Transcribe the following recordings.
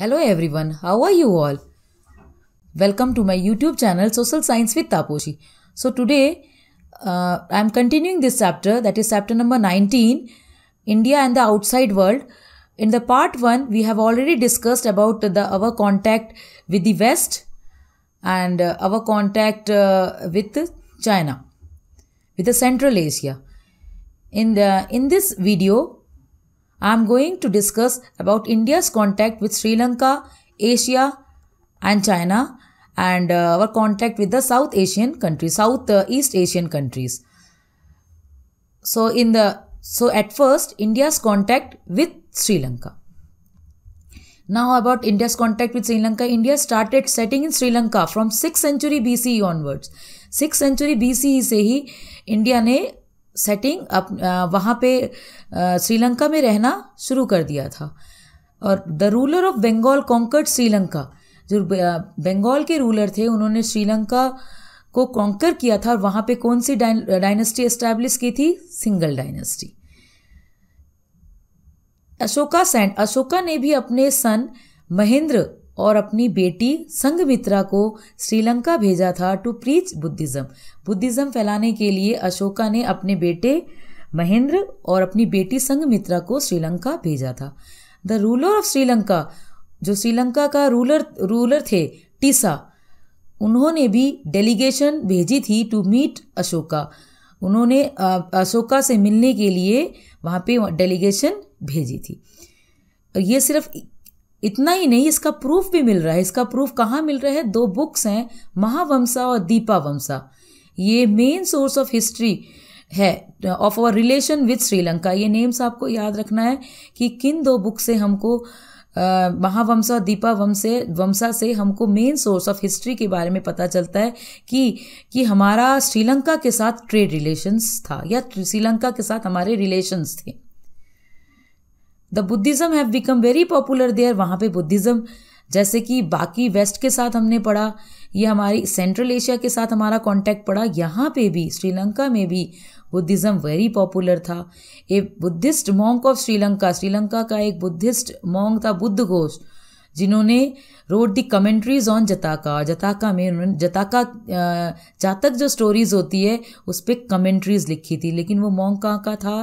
Hello everyone, how are you all? Welcome to my YouTube channel Social Science with Taposhi. So today uh, I am continuing this chapter that is chapter number 19 India and the outside world. In the part 1 we have already discussed about the our contact with the West and uh, our contact uh, with China with the Central Asia. In the in this video I am going to discuss about India's contact with Sri Lanka, Asia and China and uh, our contact with the South Asian countries, South uh, East Asian countries. So in the so at first India's contact with Sri Lanka. Now about India's contact with Sri Lanka, India started setting in Sri Lanka from 6th century BCE onwards. 6th century BCE se hi India ne setting up वहाँ पे श्रीलंका में रहना शुरू कर दिया था और the ruler of Bengal conquered Sri Lanka जो बंगाल के रूलर थे उन्होंने श्रीलंका को कॉन्कर किया था और वहाँ पे कौन सी डायनेस्टी एस्टैब्लिश की थी सिंगल डायनेस्टी अशोका सैंड अशोका ने भी अपने सन महेंद्र और अपनी बेटी संघमित्रा को श्रीलंका भेजा था टू प्रीच बुद्धिज़्म बुद्धिज़्म फैलाने के लिए अशोका ने अपने बेटे महेंद्र और अपनी बेटी संघमित्रा को श्रीलंका भेजा था द रूलर ऑफ श्रीलंका जो श्रीलंका का रूलर रूलर थे टीसा उन्होंने भी डेलीगेशन भेजी थी टू मीट अशोका उन्होंने अशोका से मिलने के लिए वहाँ पे डेलीगेशन भेजी थी ये सिर्फ इतना ही नहीं इसका प्रूफ भी मिल रहा है इसका प्रूफ कहाँ मिल रहा है दो बुक्स हैं महावंशा और दीपावंसा ये मेन सोर्स ऑफ हिस्ट्री है of our relation with Sri Lanka ये नेम्स आपको याद रखना है कि किन दो बुक से हमको महावंशा और दीपा से वंशा से हमको मेन सोर्स ऑफ हिस्ट्री के बारे में पता चलता है कि कि हमारा श्रीलंका के साथ ट्रेड रिलेशंस था या श्रीलंका के साथ हमारे रिलेशंस थे the Buddhism have become very popular there वहाँ पे बुद्धिज़्म जैसे कि बाकी वेस्ट के साथ हमने पढ़ा ये हमारी सेंट्रल एशिया के साथ हमारा कांटेक्ट पड़ा यहाँ पे भी श्रीलंका में भी बुद्धिज़्म वेरी पॉपुलर था a Buddhist monk of Sri Lanka Sri Lanka का एक बुद्धिस्ट मोंग था बुद्ध घोष जिन्होंने wrote the commentaries on Jataka Jataka में उन्होंने जताका जातक जो स्टोरीज होती है उस पर कमेंट्रीज लिखी थी लेकिन वो मोंग कहाँ का था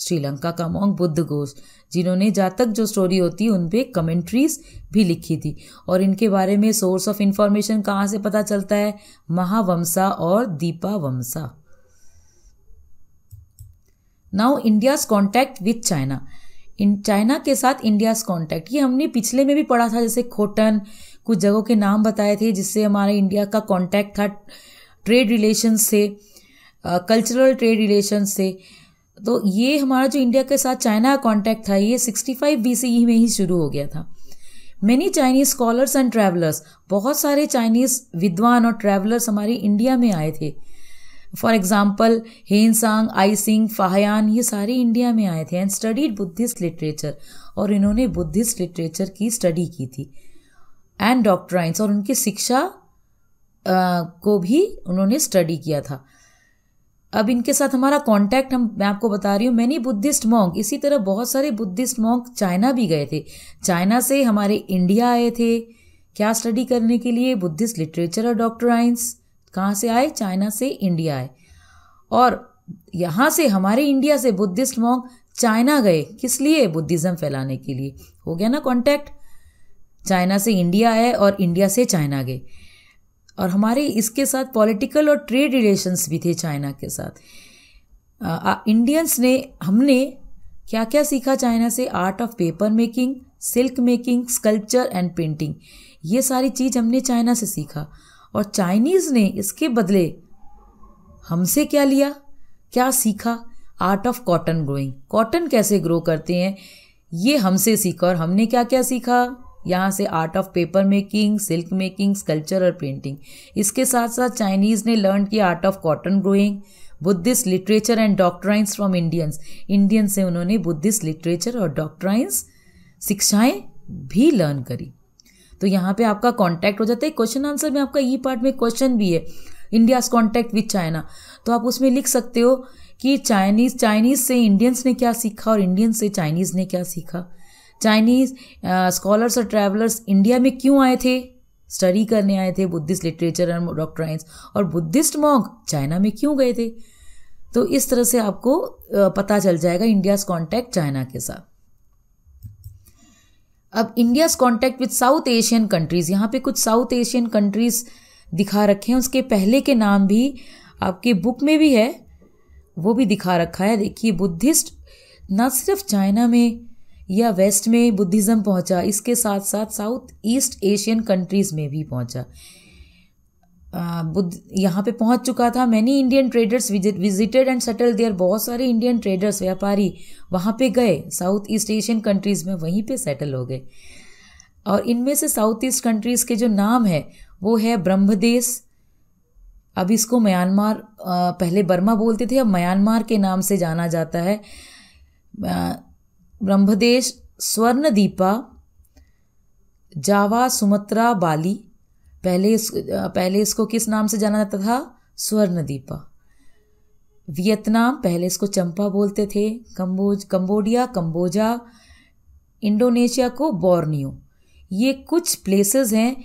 श्रीलंका का मोंग बुद्ध घोष जिन्होंने जातक जो स्टोरी होती उन पर कमेंट्रीज भी लिखी थी और इनके बारे में सोर्स ऑफ इंफॉर्मेशन कहाँ से पता चलता है महावंसा और Dipavamsa now India's contact with China in China के साथ इंडियाज कॉन्टैक्ट ये हमने पिछले में भी पढ़ा था जैसे खोटन कुछ जगहों के नाम बताए थे जिससे हमारे इंडिया का कॉन्टैक्ट था ट्रेड रिलेशन से कल्चरल ट्रेड रिलेशन से तो ये हमारा जो इंडिया के साथ चाइना का कॉन्टैक्ट था ये 65 बीसीई e में ही शुरू हो गया था many Chinese scholars and travellers बहुत सारे चाइनीज विद्वान और ट्रैवलर्स हमारे इंडिया में आए थे for example Hiuen Tsang I Tsing Fahien ये सारे इंडिया में आए थे एंड स्टडीड बुद्धिस्ट लिटरेचर और इन्होंने बुद्धिस्ट लिटरेचर की स्टडी की थी एंड डॉक्ट्राइंस और उनकी शिक्षा को भी उन्होंने स्टडी किया था अब इनके साथ हमारा कांटेक्ट हम मैं आपको बता रही हूँ मैनी बुद्धिस्ट मॉन्क इसी तरह बहुत सारे बुद्धिस्ट मॉन्क चाइना भी गए थे चाइना से हमारे इंडिया आए थे क्या स्टडी करने के लिए बुद्धिस्ट लिटरेचर और आइंस कहाँ से आए चाइना से इंडिया आए और यहाँ से हमारे इंडिया से बुद्धिस्ट मॉन्क चाइना गए किस लिए बुद्धिज़्म फैलाने के लिए हो गया ना कॉन्टैक्ट चाइना से इंडिया आए और इंडिया से चाइना गए और हमारे इसके साथ पॉलिटिकल और ट्रेड रिलेशंस भी थे चाइना के साथ आ, इंडियंस ने हमने क्या क्या सीखा चाइना से art of paper making silk making sculpture and painting ये सारी चीज़ हमने चाइना से सीखा और चाइनीज़ ने इसके बदले हमसे क्या लिया क्या सीखा art of cotton growing cotton कैसे ग्रो करते हैं ये हमसे सीखा और हमने क्या क्या सीखा यहाँ से art of paper making silk making sculpture और पेंटिंग इसके साथ साथ चाइनीज़ ने लर्न किया art of cotton growing Buddhist literature and doctrines from Indians Indian से उन्होंने बुद्धिस्ट लिटरेचर और डॉक्ट्राइंस शिक्षाएं भी लर्न करी तो यहाँ पे आपका कांटेक्ट हो जाता है क्वेश्चन आंसर में आपका ई पार्ट में क्वेश्चन भी है इंडियाज कॉन्टैक्ट विथ चाइना तो आप उसमें लिख सकते हो कि चाइनीज चाइनीज से इंडियंस ने क्या सीखा और इंडियन से चाइनीज ने क्या सीखा चाइनीज स्कॉलर्स और ट्रैवलर्स इंडिया में क्यों आए थे स्टडी करने आए थे बुद्धिस्ट लिटरेचर एंड डॉक्ट्राइंस और बुद्धिस्ट मॉन्ग चाइना में क्यों गए थे तो इस तरह से आपको uh, पता चल जाएगा इंडियाज कॉन्टैक्ट चाइना के साथ अब India's contact with South Asian countries यहाँ पे कुछ साउथ एशियन कंट्रीज दिखा रखे हैं उसके पहले के नाम भी आपकी बुक में भी है वो भी दिखा रखा है देखिए बुद्धिस्ट न सिर्फ चाइना में या वेस्ट में बुद्धिज़्म पहुंचा इसके साथ साथ साउथ ईस्ट एशियन कंट्रीज़ में भी पहुंचा बुद्ध यहाँ पे पहुंच चुका था many Indian traders visited and settle there बहुत सारे इंडियन ट्रेडर्स व्यापारी वहाँ पे गए साउथ ईस्ट एशियन कंट्रीज़ में वहीं पे सेटल हो गए और इनमें से साउथ ईस्ट कंट्रीज़ के जो नाम है वो है ब्रह्मदेश अब इसको म्यांमार पहले बर्मा बोलते थे अब म्यांमार के नाम से जाना जाता है ब्रह्मदेश स्वर्ण दीपा जावा सुमत्रा बाली पहले इस पहले इसको किस नाम से जाना जाता था स्वर्ण दीपा वियतनाम पहले इसको चंपा बोलते थे कम्बोज कम्बोडिया कम्बोजा इंडोनेशिया को बोर्नियो ये कुछ प्लेसेस हैं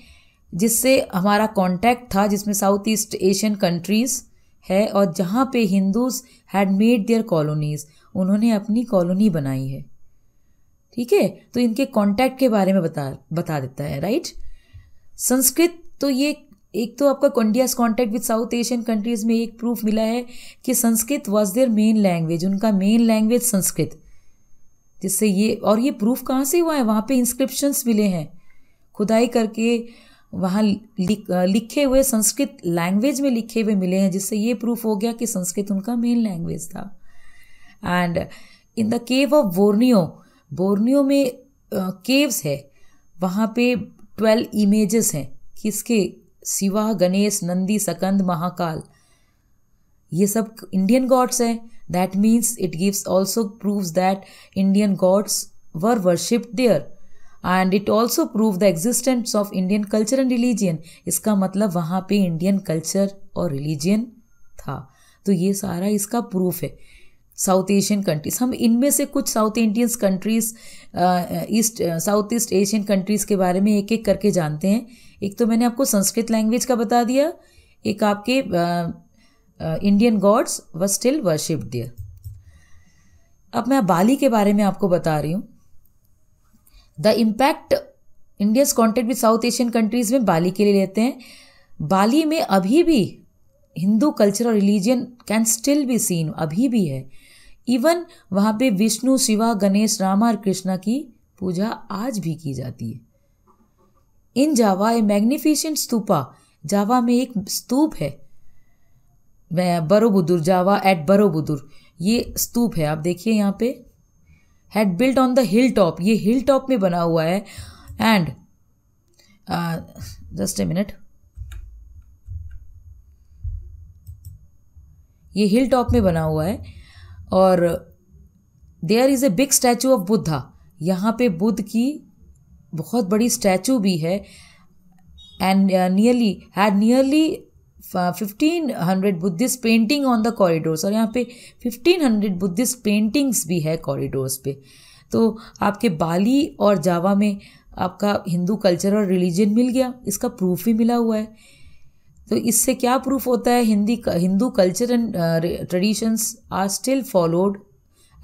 जिससे हमारा कांटेक्ट था जिसमें साउथ ईस्ट एशियन कंट्रीज़ है और जहाँ पे Hindus had made their colonies उन्होंने अपनी कॉलोनी बनाई है ठीक है तो इनके कॉन्टैक्ट के बारे में बता बता देता है राइट संस्कृत तो ये एक तो आपका India's contact with South Asian countries में एक प्रूफ मिला है कि Sanskrit was their main language उनका मेन लैंग्वेज संस्कृत जिससे ये और ये प्रूफ कहाँ से हुआ है वहाँ पे इंस्क्रिप्शंस मिले हैं खुदाई करके वहाँ लिखे हुए संस्कृत लैंग्वेज में लिखे हुए मिले हैं जिससे ये प्रूफ हो गया कि संस्कृत उनका मेन लैंग्वेज था and in the cave of Borneo Borneo में केव्स है वहाँ पे ट्वेल्व इमेजेस हैं किसके शिवा गणेश नंदी सकंद महाकाल ये सब इंडियन गॉड्स हैं that means it gives also proves that Indian gods were worshipped there and it also prove the existence of Indian culture and religion इसका मतलब वहाँ पे इंडियन कल्चर और रिलीजियन था तो ये सारा इसका प्रूफ है साउथ एशियन कंट्रीज हम इनमें से कुछ South Indians countries East South east Asian countries के बारे में एक एक करके जानते हैं एक तो मैंने आपको संस्कृत लैंग्वेज का बता दिया एक आपके Indian gods we still worship दिया अब मैं बाली के बारे में आपको बता रही हूँ the impact Indians contact with South Asian countries में बाली के लिए लेते हैं बाली में अभी भी हिंदू कल्चर और religion can still be seen अभी भी है इवन वहाँ पे विष्णु शिवा गणेश रामा और कृष्णा की पूजा आज भी की जाती है इन जावा ए मैग्निफिशेंट स्तूपा जावा में एक स्तूप है बरोबुदुर जावा एट बरोबुदुर ये स्तूप है आप देखिए यहाँ पे had built on the hill top ये हिल टॉप में बना हुआ है एंड जस्ट ए मिनट ये हिल टॉप में बना हुआ है और there is a big statue of Buddha यहाँ पे बुद्ध की बहुत बड़ी स्टैचू भी है and nearly had nearly fifteen hundred Buddhist painting on the corridors और यहाँ पे फिफ्टीन हंड्रेड बुद्धिस्ट पेंटिंग्स भी है कॉरिडोर्स पे तो आपके बाली और जावा में आपका हिंदू कल्चर और रिलीजन मिल गया इसका प्रूफ भी मिला हुआ है तो इससे क्या प्रूफ होता है Hindi Hindu culture and traditions are still followed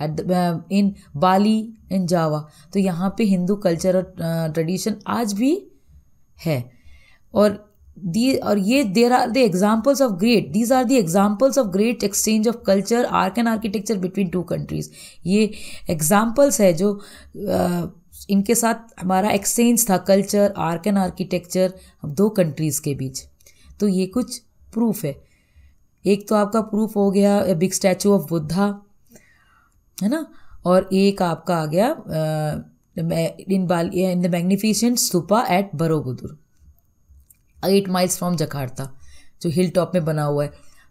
at in Bali and Java तो यहाँ पे हिंदू कल्चर और ट्रेडिशन uh, आज भी है और दी और ये there are the examples of great these are the examples of great exchange of culture art and architecture between two countries ये एग्जाम्पल्स है जो uh, इनके साथ हमारा एक्सचेंज था कल्चर आर्क एंड आर्किटेक्चर दो कंट्रीज़ के बीच तो ये कुछ प्रूफ है एक तो आपका प्रूफ हो गया बिग स्टैचू ऑफ बुद्धा है ना और एक आपका आ गया इन बाल in the magnificent stupa at Borobudur at miles from Jakarta जो हिल टॉप में बना हुआ है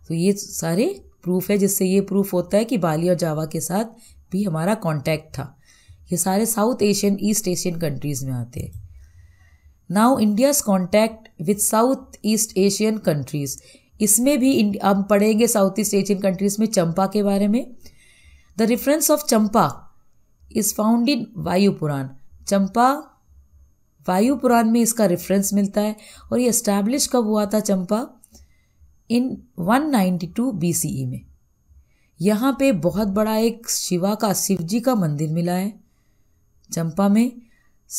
तो ये सारे प्रूफ है जिससे ये प्रूफ होता है कि बाली और जावा के साथ भी हमारा कांटेक्ट था ये सारे South Asian East Asian countries में आते हैं now India's contact with South east Asian countries इसमें भी हम पढ़ेंगे साउथ ईस्ट एशियन कंट्रीज़ में चंपा के बारे में the reference of Champa is found in Vayu Purana चंपा वायु पुराण में इसका रेफरेंस मिलता है और ये इस्टेब्लिश कब हुआ था चंपा इन 192 ई में यहाँ पे बहुत बड़ा एक शिवा का शिव जी का मंदिर मिला है चंपा में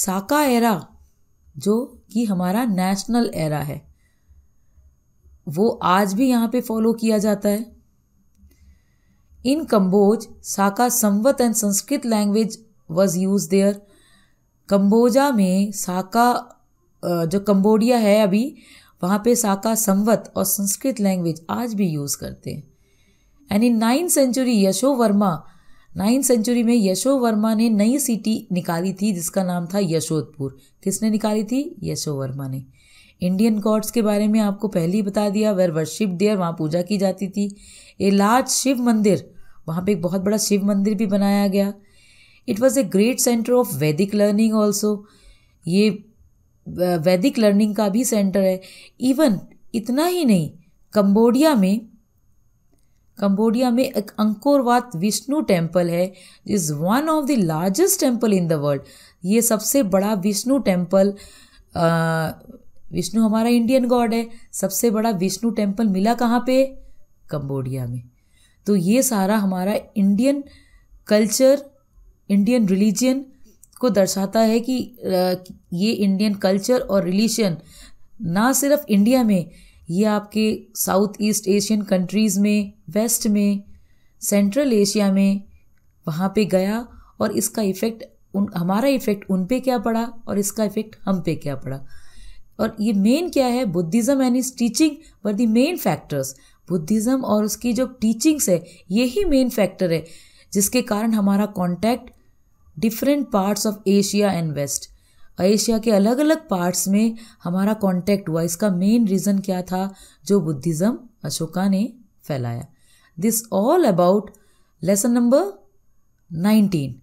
साका एरा जो कि हमारा नेशनल एरा है वो आज भी यहाँ पे फॉलो किया जाता है in Kamboj Saka Samvat and Sanskrit language was use there Kamboja में साका जो कंबोडिया है अभी वहाँ पे साका संवत और संस्कृत लैंग्वेज आज भी यूज़ करते हैं and in ninth century Yasho Varma ninth century में यशो वर्मा ने नई सिटी निकाली थी जिसका नाम था यशोदपुर किसने निकाली थी यशो वर्मा ने इंडियन गॉड्स के बारे में आपको पहले ही बता दिया वेर वर्शिप डेयर वहाँ पूजा की जाती थी ए लार्ज शिव मंदिर वहाँ पे एक बहुत बड़ा शिव मंदिर भी बनाया गया it was a great centre of Vedic learning also ये वैदिक लर्निंग का भी सेंटर है इवन इतना ही नहीं कंबोडिया में कंबोडिया में एक अंकोरवात विष्णु टेम्पल है is one of the largest temple in the world ये सबसे बड़ा विष्णु टेम्पल विष्णु हमारा इंडियन गॉड है सबसे बड़ा विष्णु टेम्पल मिला कहाँ पे कंबोडिया में तो ये सारा हमारा इंडियन कल्चर इंडियन रिलीजन को दर्शाता है कि ये इंडियन कल्चर और रिलीजन ना सिर्फ इंडिया में ये आपके साउथ ईस्ट एशियन कंट्रीज़ में वेस्ट में सेंट्रल एशिया में वहाँ पे गया और इसका इफ़ेक्ट उन हमारा इफ़ेक्ट उन पे क्या पड़ा और इसका इफ़ेक्ट हम पे क्या पड़ा और ये मेन क्या है Buddhism and is teaching were the main factors Buddhism और उसकी जो टीचिंग्स है यही मेन फैक्टर है जिसके कारण हमारा contact different parts of Asia and west Asia के अलग अलग पार्ट्स में हमारा कॉन्टैक्ट हुआ इसका मेन रीज़न क्या था जो बुद्धिज़्म अशोका ने फैलाया this all about lesson number nineteen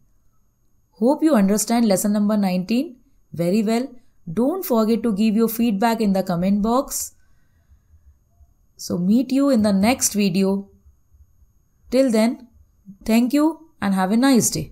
hope you understand lesson number nineteen very well don't forget to give your feedback in the comment box so meet you in the next video till then thank you and have a nice day